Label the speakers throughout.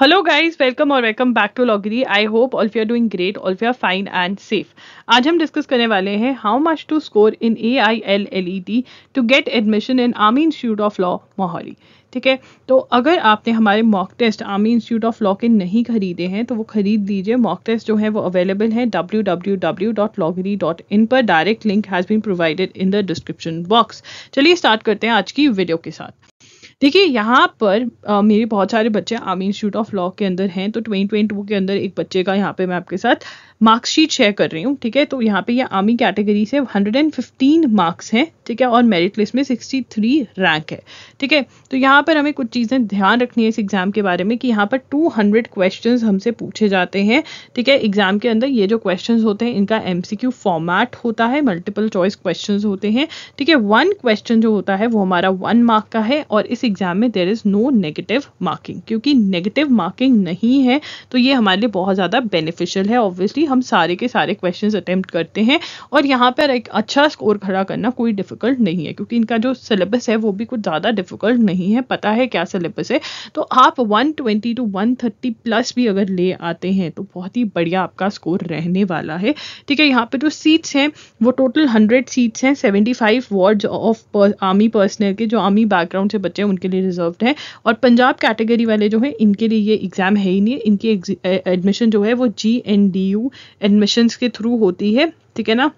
Speaker 1: hello guys welcome और welcome back to Logri I hope all we are doing great all we are fine and safe आज हम discuss करने वाले हैं how much to score in A I L L E T to get admission in Army Institute of Law Mohali ठीक है तो अगर आपने हमारे mock test Army Institute of Law के नहीं खरीदे हैं तो वो खरीद लीजिए मॉक टेस्ट जो है वो अवेलेबल है W W W dot Lawgiri dot in पर direct link has been provided in the description box चलिए स्टार्ट करते हैं आज की वीडियो के साथ देखिए यहाँ पर आ, मेरे बहुत सारे बच्चे आर्मी इंस्टीट्यूट ऑफ लॉ के अंदर हैं तो ट्वेंटी के अंदर एक बच्चे का यहाँ पे मैं आपके साथ मार्क्सशीट शेयर कर रही हूँ ठीक है तो यहाँ पे ये आर्मी कैटेगरी से 115 मार्क्स हैं ठीक है और मेरिट लिस्ट में 63 रैंक है ठीक है तो यहाँ पर हमें कुछ चीज़ें ध्यान रखनी है इस एग्ज़ाम के बारे में कि यहाँ पर 200 क्वेश्चन हमसे पूछे जाते हैं ठीक है एग्ज़ाम के अंदर ये जो क्वेश्चन होते हैं इनका एम फॉर्मेट होता है मल्टीपल चॉइस क्वेश्चन होते हैं ठीक है वन क्वेश्चन जो होता है वो हमारा वन मार्क का है और इस एग्ज़ाम में there is no negative marking क्योंकि नेगेटिव मार्किंग नहीं है तो ये हमारे लिए बहुत ज़्यादा बेनिफिशियल है ऑब्वियसली हम सारे के सारे क्वेश्चन अटेम्प्ट करते हैं और यहाँ पर एक अच्छा स्कोर खड़ा करना कोई डिफ़िकल्ट नहीं है क्योंकि इनका जो सिलेबस है वो भी कुछ ज़्यादा डिफ़िकल्ट नहीं है पता है क्या सिलेबस है तो आप वन टू वन प्लस भी अगर ले आते हैं तो बहुत ही बढ़िया आपका स्कोर रहने वाला है ठीक है यहाँ पे जो सीट्स हैं वो टोटल हंड्रेड सीट्स हैं seventy five ward of army personnel के जो आर्मी बैकग्राउंड से बच्चे हैं उनके लिए रिजर्व है और पंजाब कैटेगरी वाले जो है इनके लिए ये एग्ज़ाम है ही नहीं इनकी एडमिशन जो है वो G N D U admission के थ्रू होती है ठीक है ना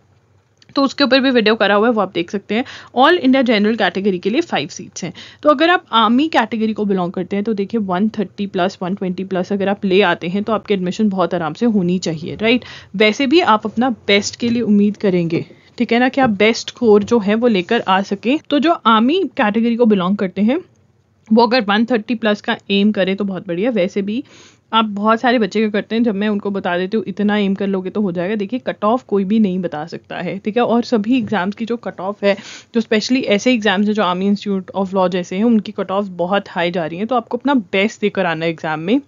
Speaker 1: तो उसके ऊपर भी वीडियो करा हुआ है वो आप देख सकते हैं ऑल इंडिया जनरल कैटेगरी के लिए फाइव सीट्स हैं तो अगर आप आर्मी कैटेगरी को बिलोंग करते हैं तो देखिए 130 प्लस 120 प्लस अगर आप ले आते हैं तो आपके एडमिशन बहुत आराम से होनी चाहिए राइट वैसे भी आप अपना बेस्ट के लिए उम्मीद करेंगे ठीक है ना कि आप बेस्ट स्कोर जो है वो लेकर आ सकें तो जो आर्मी कैटेगरी को बिलोंग करते हैं वो अगर 130 प्लस का एम करें तो बहुत बढ़िया वैसे भी आप बहुत सारे बच्चे क्या करते हैं जब मैं उनको बता देती हूँ इतना एम कर लोगे तो हो जाएगा देखिए कट ऑफ कोई भी नहीं बता सकता है ठीक है और सभी एग्ज़ाम्स की जो कट ऑफ है जो स्पेशली ऐसे एग्ज़ाम्स हैं जो आर्मी इंस्टीट्यूट ऑफ लॉ जैसे हैं उनकी कट ऑफ बहुत हाई जा रही है तो आपको अपना बेस्ट देकर आना एग्ज़ाम में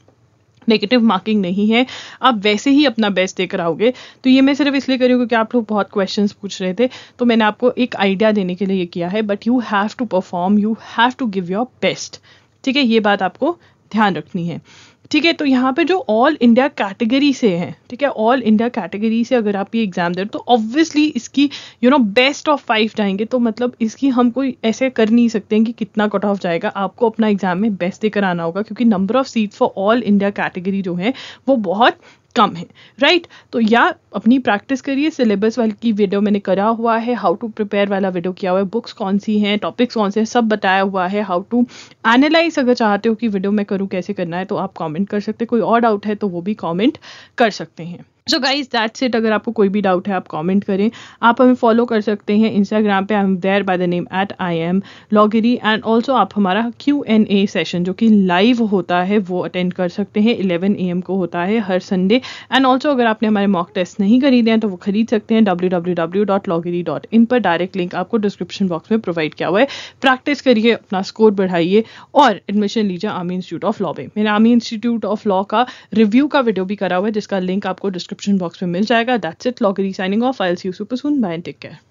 Speaker 1: नेगेटिव मार्किंग नहीं है आप वैसे ही अपना बेस्ट देकर आओगे तो ये मैं सिर्फ इसलिए हूँ क्योंकि आप लोग बहुत क्वेश्चन पूछ रहे थे तो मैंने आपको एक आइडिया देने के लिए ये किया है but you have to perform you have to give your best ठीक है ये बात आपको ध्यान रखनी है ठीक है तो यहाँ पे जो ऑल इंडिया कैटेगरी से हैं ठीक है ऑल इंडिया कैटेगरी से अगर आप ये एग्ज़ाम दे रहे तो ऑब्वियसली इसकी you know best of five जाएंगे तो मतलब इसकी हम कोई ऐसे कर नहीं सकते हैं कि कितना कट ऑफ जाएगा आपको अपना एग्ज़ाम में बेस्ट देकर आना होगा क्योंकि number of seats for all India category जो है वो बहुत कम है राइट तो या अपनी प्रैक्टिस करिए सिलेबस वाली की वीडियो मैंने करा हुआ है हाउ टू प्रिपेयर वाला वीडियो किया हुआ है बुक्स कौन सी हैं टॉपिक्स कौन से हैं सब बताया हुआ है हाउ टू एनालाइज अगर चाहते हो कि वीडियो मैं करूँ कैसे करना है तो आप कॉमेंट कर सकते हैं कोई और डाउट है तो वो भी कॉमेंट कर सकते हैं सो गाइज दैट्स इट अगर आपको कोई भी डाउट है आप कॉमेंट करें आप हमें फॉलो कर सकते हैं इंस्टाग्राम पे I am there by the name at I M Lawgiri and also आप हमारा क्यू एन ए सेशन जो कि लाइव होता है वो अटेंड कर सकते हैं इलेवन ए एम को होता है हर संडे एंड ऑल्सो अगर आपने हमारे मॉक टेस्ट नहीं खरीदे हैं तो वो खरीद सकते हैं W W W dot Lawgiri dot in पर डायरेक्ट लिंक आपको डिस्क्रिप्शन बॉक्स में प्रोवाइड किया हुआ है प्रैक्टिस करिए अपना स्कोर बढ़ाइए और एडमिशन लीजिए आर्मी इंस्टीट्यूट ऑफ लॉ में मैंने आर्मी इंस्टीट्यूट ऑफ लॉ का रिव्यू का वीडियो भी करा हुआ है जिसका लिंक आपको डिस्क्रिप्शन डिस्क्रिप्शन बॉक्स में मिल जाएगा that's it Lawgiri signing off I'll see you super soon bye take care